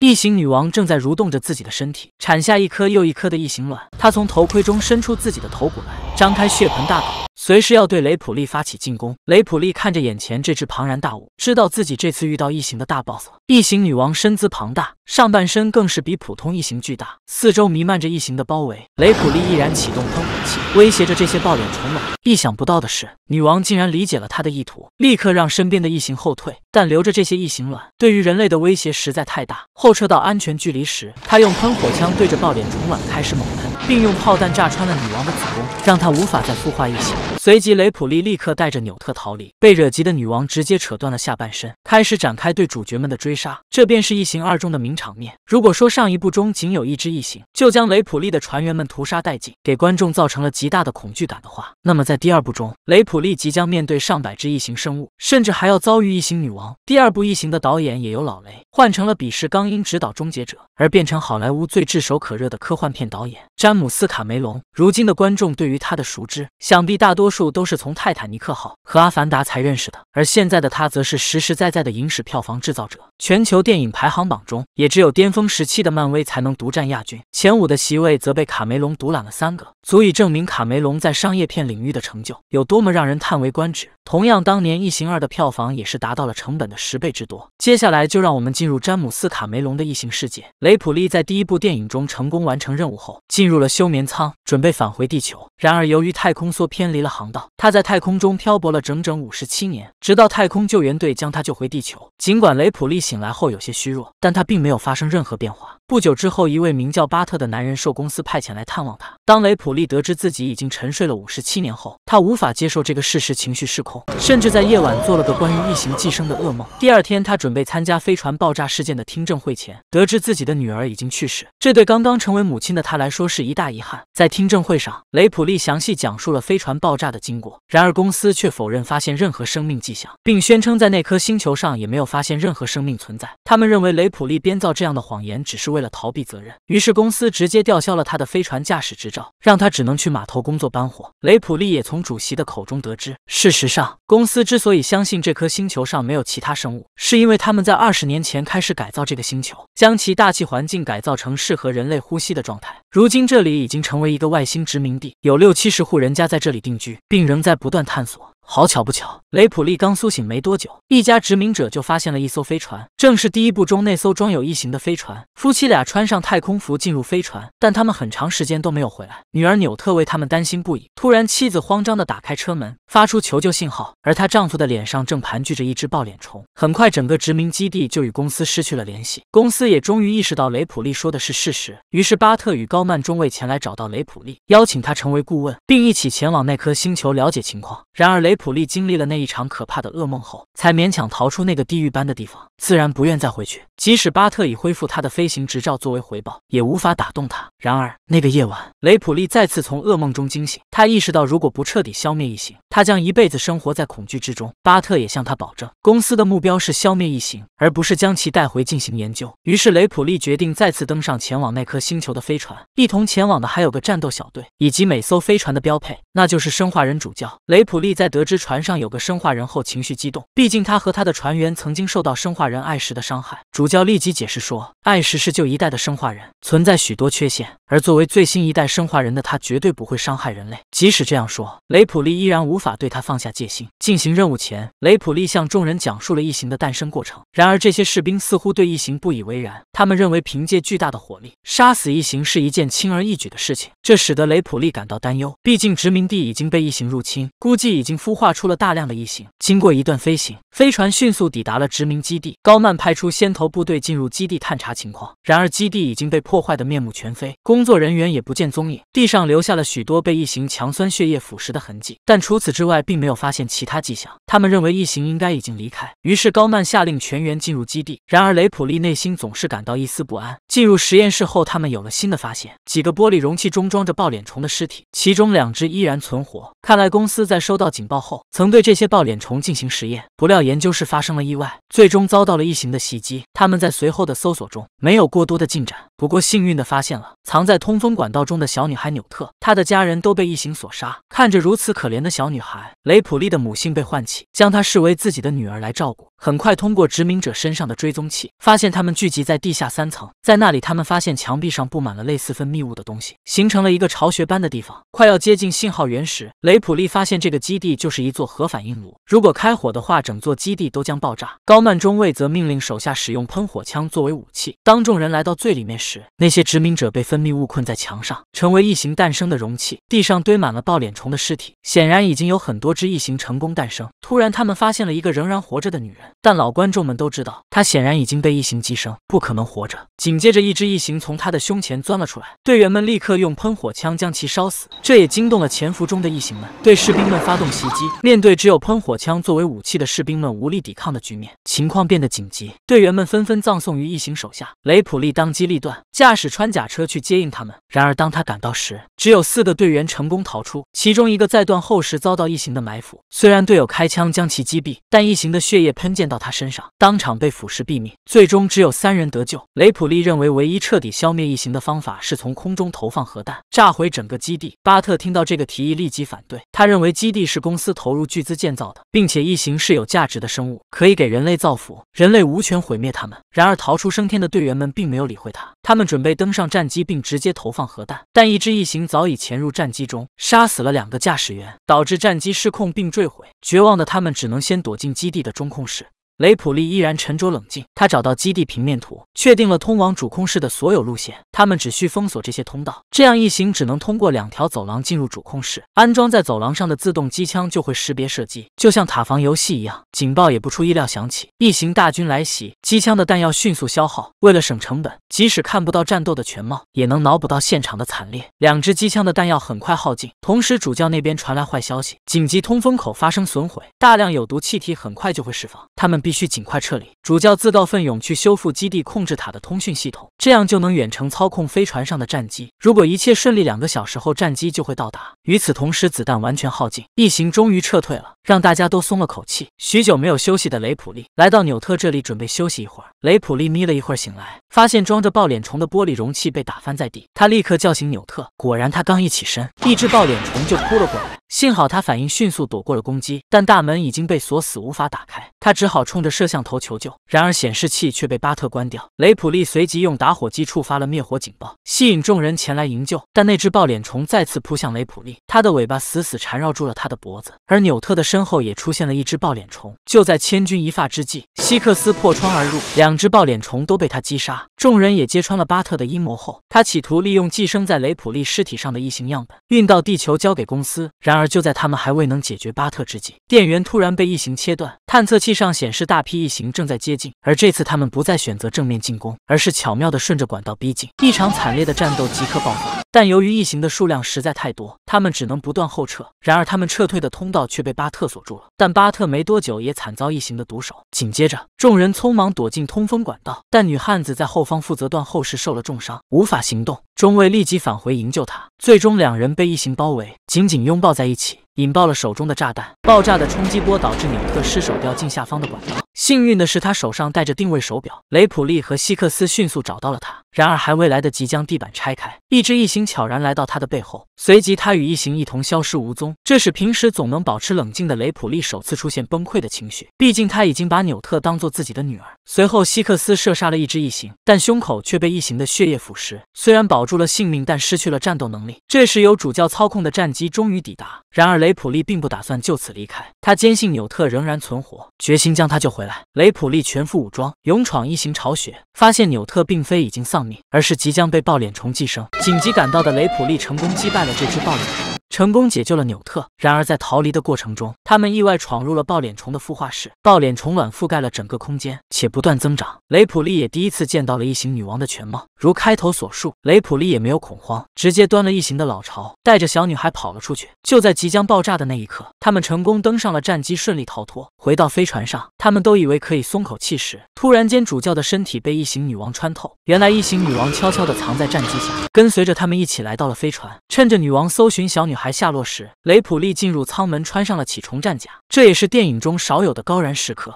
异形女王正在蠕动着自己的身体，产下一颗又一颗的异形卵。她从头盔中伸出自己的头骨来。张开血盆大口，随时要对雷普利发起进攻。雷普利看着眼前这只庞然大物，知道自己这次遇到异形的大 boss 了。异形女王身姿庞大，上半身更是比普通异形巨大，四周弥漫着异形的包围。雷普利毅然启动喷火器，威胁着这些抱脸虫卵。意想不到的是，女王竟然理解了他的意图，立刻让身边的异形后退。但留着这些异形卵，对于人类的威胁实在太大。后撤到安全距离时，他用喷火枪对着爆脸虫卵开始猛喷。并用炮弹炸穿了女王的子宫，让她无法再孵化异形。随即，雷普利立刻带着纽特逃离。被惹急的女王直接扯断了下半身，开始展开对主角们的追杀。这便是异形二中的名场面。如果说上一部中仅有一只异形就将雷普利的船员们屠杀殆尽，给观众造成了极大的恐惧感的话，那么在第二部中，雷普利即将面对上百只异形生物，甚至还要遭遇异形女王。第二部异形的导演也由老雷换成了彼时刚因执导《终结者》而变成好莱坞最炙手可热的科幻片导演詹。姆斯卡梅隆，如今的观众对于他的熟知，想必大多数都是从《泰坦尼克号》和《阿凡达》才认识的。而现在的他，则是实实在在的影史票房制造者。全球电影排行榜中，也只有巅峰时期的漫威才能独占亚军，前五的席位则被卡梅隆独揽了三个，足以证明卡梅隆在商业片领域的成就有多么让人叹为观止。同样，当年《异形二》的票房也是达到了成本的十倍之多。接下来，就让我们进入詹姆斯·卡梅隆的异形世界。雷普利在第一部电影中成功完成任务后，进入了休眠舱，准备返回地球。然而，由于太空梭偏离了航道，他在太空中漂泊了整整五十七年，直到太空救援队将他救回地球。尽管雷普利醒来后有些虚弱，但他并没有发生任何变化。不久之后，一位名叫巴特的男人受公司派遣来探望他。当雷普利得知自己已经沉睡了五十七年后，他无法接受这个事实，情绪失控，甚至在夜晚做了个关于异形寄生的噩梦。第二天，他准备参加飞船爆炸事件的听证会前，得知自己的女儿已经去世，这对刚刚成为母亲的他来说是一大遗憾。在听证会上，雷普利详细讲述了飞船爆炸的经过，然而公司却否认发现任何生命迹象，并宣称在那颗星球上也没有发现任何生命存在。他们认为雷普利编造这样的谎言只是为为了逃避责任，于是公司直接吊销了他的飞船驾驶执照，让他只能去码头工作搬货。雷普利也从主席的口中得知，事实上，公司之所以相信这颗星球上没有其他生物，是因为他们在二十年前开始改造这个星球，将其大气环境改造成适合人类呼吸的状态。如今这里已经成为一个外星殖民地，有六七十户人家在这里定居，并仍在不断探索。好巧不巧，雷普利刚苏醒没多久，一家殖民者就发现了一艘飞船，正是第一部中那艘装有异形的飞船。夫妻俩穿上太空服进入飞船，但他们很长时间都没有回来。女儿纽特为他们担心不已。突然，妻子慌张地打开车门，发出求救信号，而她丈夫的脸上正盘踞着一只抱脸虫。很快，整个殖民基地就与公司失去了联系，公司也终于意识到雷普利说的是事实。于是，巴特与高曼中尉前来找到雷普利，邀请他成为顾问，并一起前往那颗星球了解情况。然而，雷。普利经历了那一场可怕的噩梦后，才勉强逃出那个地狱般的地方，自然不愿再回去。即使巴特以恢复他的飞行执照作为回报，也无法打动他。然而，那个夜晚，雷普利再次从噩梦中惊醒，他意识到，如果不彻底消灭异形，他将一辈子生活在恐惧之中。巴特也向他保证，公司的目标是消灭异形，而不是将其带回进行研究。于是，雷普利决定再次登上前往那颗星球的飞船。一同前往的还有个战斗小队，以及每艘飞船的标配，那就是生化人主教。雷普利在得知船上有个生化人后，情绪激动，毕竟他和他的船员曾经受到生化人艾什的伤害。主教立即解释说，艾什是旧一代的生化人，存在许多缺陷，而作为最新一代生化人的他，绝对不会伤害人类。即使这样说，雷普利依然无法。法对他放下戒心。进行任务前，雷普利向众人讲述了异形的诞生过程。然而，这些士兵似乎对异形不以为然，他们认为凭借巨大的火力杀死异形是一件轻而易举的事情，这使得雷普利感到担忧。毕竟，殖民地已经被异形入侵，估计已经孵化出了大量的异形。经过一段飞行，飞船迅速抵达了殖民基地。高曼派出先头部队进入基地探查情况，然而基地已经被破坏得面目全非，工作人员也不见踪影，地上留下了许多被异形强酸血液腐蚀的痕迹。但除此，此之外，并没有发现其他迹象。他们认为异形应该已经离开，于是高曼下令全员进入基地。然而雷普利内心总是感到一丝不安。进入实验室后，他们有了新的发现：几个玻璃容器中装着抱脸虫的尸体，其中两只依然存活。看来公司在收到警报后，曾对这些抱脸虫进行实验，不料研究室发生了意外，最终遭到了异形的袭击。他们在随后的搜索中没有过多的进展，不过幸运的发现了藏在通风管道中的小女孩纽特，她的家人都被异形所杀。看着如此可怜的小女，女孩雷普利的母性被唤起，将她视为自己的女儿来照顾。很快，通过殖民者身上的追踪器，发现他们聚集在地下三层，在那里，他们发现墙壁上布满了类似分泌物的东西，形成了一个巢穴般的地方。快要接近信号源时，雷普利发现这个基地就是一座核反应炉。如果开火的话，整座基地都将爆炸。高曼中尉则命令手下使用喷火枪作为武器。当众人来到最里面时，那些殖民者被分泌物困在墙上，成为异形诞生的容器。地上堆满了爆脸虫的尸体，显然已经。有很多只异形成功诞生。突然，他们发现了一个仍然活着的女人，但老观众们都知道，她显然已经被异形寄生，不可能活着。紧接着，一只异形从她的胸前钻了出来，队员们立刻用喷火枪将其烧死。这也惊动了潜伏中的异形们，对士兵们发动袭击。面对只有喷火枪作为武器的士兵们无力抵抗的局面，情况变得紧急，队员们纷纷葬送于异形手下。雷普利当机立断，驾驶穿甲车去接应他们。然而，当他赶到时，只有四个队员成功逃出，其中一个在断后时遭。遭到异形的埋伏，虽然队友开枪将其击毙，但异形的血液喷溅到他身上，当场被腐蚀毙命。最终只有三人得救。雷普利认为，唯一彻底消灭异形的方法是从空中投放核弹，炸毁整个基地。巴特听到这个提议，立即反对。他认为基地是公司投入巨资建造的，并且异形是有价值的生物，可以给人类造福，人类无权毁灭他们。然而逃出升天的队员们并没有理会他。他们准备登上战机并直接投放核弹，但一只异形早已潜入战机中，杀死了两个驾驶员，导致战机失控并坠毁。绝望的他们只能先躲进基地的中控室。雷普利依然沉着冷静，他找到基地平面图，确定了通往主控室的所有路线。他们只需封锁这些通道，这样一行只能通过两条走廊进入主控室，安装在走廊上的自动机枪就会识别射击，就像塔防游戏一样。警报也不出意料响起，异形大军来袭，机枪的弹药迅速消耗。为了省成本，即使看不到战斗的全貌，也能脑补到现场的惨烈。两支机枪的弹药很快耗尽，同时主教那边传来坏消息：紧急通风口发生损毁，大量有毒气体很快就会释放。他们。必须尽快撤离。主教自告奋勇去修复基地控制塔的通讯系统，这样就能远程操控飞船上的战机。如果一切顺利，两个小时后战机就会到达。与此同时，子弹完全耗尽，异形终于撤退了。让大家都松了口气。许久没有休息的雷普利来到纽特这里，准备休息一会儿。雷普利眯了一会儿，醒来发现装着抱脸虫的玻璃容器被打翻在地。他立刻叫醒纽特。果然，他刚一起身，一只抱脸虫就扑了过来。幸好他反应迅速，躲过了攻击，但大门已经被锁死，无法打开。他只好冲着摄像头求救。然而显示器却被巴特关掉。雷普利随即用打火机触发了灭火警报，吸引众人前来营救。但那只抱脸虫再次扑向雷普利，它的尾巴死死缠绕住了他的脖子，而纽特的身。身后也出现了一只抱脸虫，就在千钧一发之际，希克斯破窗而入，两只抱脸虫都被他击杀。众人也揭穿了巴特的阴谋后，他企图利用寄生在雷普利尸体上的异形样本运到地球交给公司。然而就在他们还未能解决巴特之际，电源突然被异形切断，探测器上显示大批异形正在接近，而这次他们不再选择正面进攻，而是巧妙地顺着管道逼近，一场惨烈的战斗即刻爆发。但由于异形的数量实在太多，他们只能不断后撤。然而，他们撤退的通道却被巴特锁住了。但巴特没多久也惨遭异形的毒手。紧接着，众人匆忙躲进通风管道，但女汉子在后方负责断后时受了重伤，无法行动。中尉立即返回营救她，最终两人被异形包围，紧紧拥抱在一起。引爆了手中的炸弹，爆炸的冲击波导致纽特失手掉进下方的管道。幸运的是，他手上戴着定位手表。雷普利和希克斯迅速找到了他，然而还未来得及将地板拆开，一只异形悄然来到他的背后，随即他与异形一同消失无踪。这是平时总能保持冷静的雷普利首次出现崩溃的情绪，毕竟他已经把纽特当做自己的女儿。随后，希克斯射杀了一只异形，但胸口却被异形的血液腐蚀。虽然保住了性命，但失去了战斗能力。这时，由主教操控的战机终于抵达。然而，雷普利并不打算就此离开，他坚信纽特仍然存活，决心将他救回来。雷普利全副武装，勇闯异形巢穴，发现纽特并非已经丧命，而是即将被抱脸虫寄生。紧急赶到的雷普利成功击败了这只抱脸虫。成功解救了纽特。然而在逃离的过程中，他们意外闯入了抱脸虫的孵化室，抱脸虫卵覆盖了整个空间且不断增长。雷普利也第一次见到了异形女王的全貌。如开头所述，雷普利也没有恐慌，直接端了异形的老巢，带着小女孩跑了出去。就在即将爆炸的那一刻，他们成功登上了战机，顺利逃脱。回到飞船上，他们都以为可以松口气时，突然间主教的身体被异形女王穿透。原来异形女王悄悄地藏在战机下，跟随着他们一起来到了飞船，趁着女王搜寻小女。孩下落时，雷普利进入舱门，穿上了起虫战甲，这也是电影中少有的高燃时刻。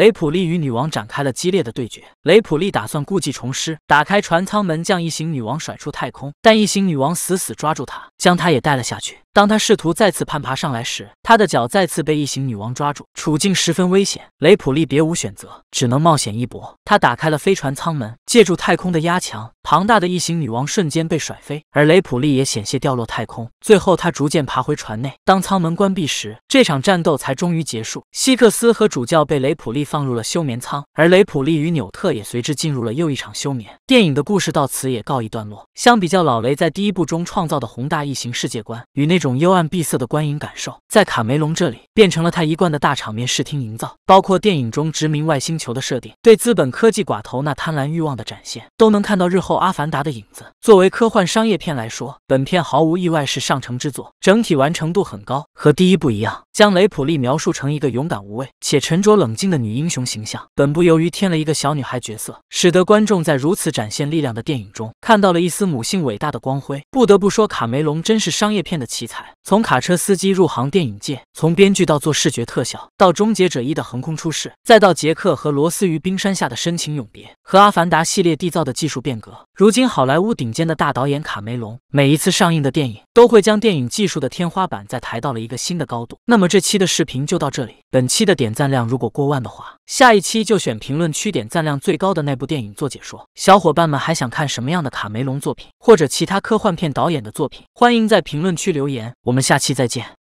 雷普利与女王展开了激烈的对决。雷普利打算故技重施，打开船舱门，将异形女王甩出太空。但异形女王死死抓住他，将他也带了下去。当他试图再次攀爬上来时，他的脚再次被异形女王抓住，处境十分危险。雷普利别无选择，只能冒险一搏。他打开了飞船舱门，借助太空的压强。庞大的异形女王瞬间被甩飞，而雷普利也险些掉落太空。最后，他逐渐爬回船内。当舱门关闭时，这场战斗才终于结束。希克斯和主教被雷普利放入了休眠舱，而雷普利与纽特也随之进入了又一场休眠。电影的故事到此也告一段落。相比较老雷在第一部中创造的宏大异形世界观与那种幽暗闭塞的观影感受，在卡梅隆这里变成了他一贯的大场面视听营造，包括电影中殖民外星球的设定，对资本科技寡头那贪婪欲望的展现，都能看到日后。《阿凡达》的影子，作为科幻商业片来说，本片毫无意外是上乘之作，整体完成度很高。和第一部一样，将雷普利描述成一个勇敢无畏且沉着冷静的女英雄形象。本部由于添了一个小女孩角色，使得观众在如此展现力量的电影中看到了一丝母性伟大的光辉。不得不说，卡梅隆真是商业片的奇才。从卡车司机入行电影界，从编剧到做视觉特效，到《终结者一》的横空出世，再到杰克和罗斯于冰山下的深情永别，和《阿凡达》系列缔造的技术变革。如今，好莱坞顶尖的大导演卡梅隆，每一次上映的电影都会将电影技术的天花板再抬到了一个新的高度。那么，这期的视频就到这里。本期的点赞量如果过万的话，下一期就选评论区点赞量最高的那部电影做解说。小伙伴们还想看什么样的卡梅隆作品，或者其他科幻片导演的作品？欢迎在评论区留言。我们下期再见。